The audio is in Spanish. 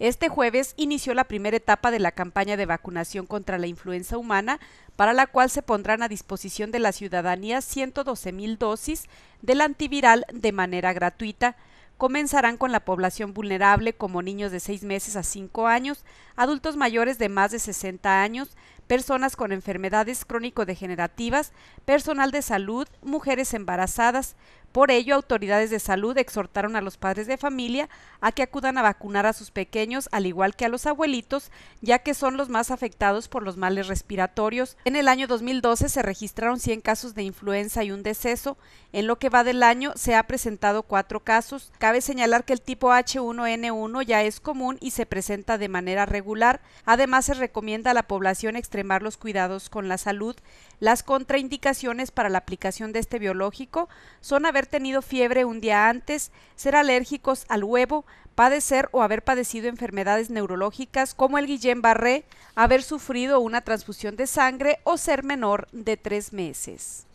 Este jueves inició la primera etapa de la campaña de vacunación contra la influenza humana, para la cual se pondrán a disposición de la ciudadanía 112 mil dosis del antiviral de manera gratuita. Comenzarán con la población vulnerable como niños de 6 meses a 5 años, adultos mayores de más de 60 años, personas con enfermedades crónico-degenerativas, personal de salud, mujeres embarazadas. Por ello, autoridades de salud exhortaron a los padres de familia a que acudan a vacunar a sus pequeños, al igual que a los abuelitos, ya que son los más afectados por los males respiratorios. En el año 2012 se registraron 100 casos de influenza y un deceso. En lo que va del año se ha presentado cuatro casos. Cabe señalar que el tipo H1N1 ya es común y se presenta de manera regular. Además, se recomienda a la población extremadamente los cuidados con la salud, las contraindicaciones para la aplicación de este biológico son haber tenido fiebre un día antes, ser alérgicos al huevo, padecer o haber padecido enfermedades neurológicas como el Guillain-Barré, haber sufrido una transfusión de sangre o ser menor de tres meses.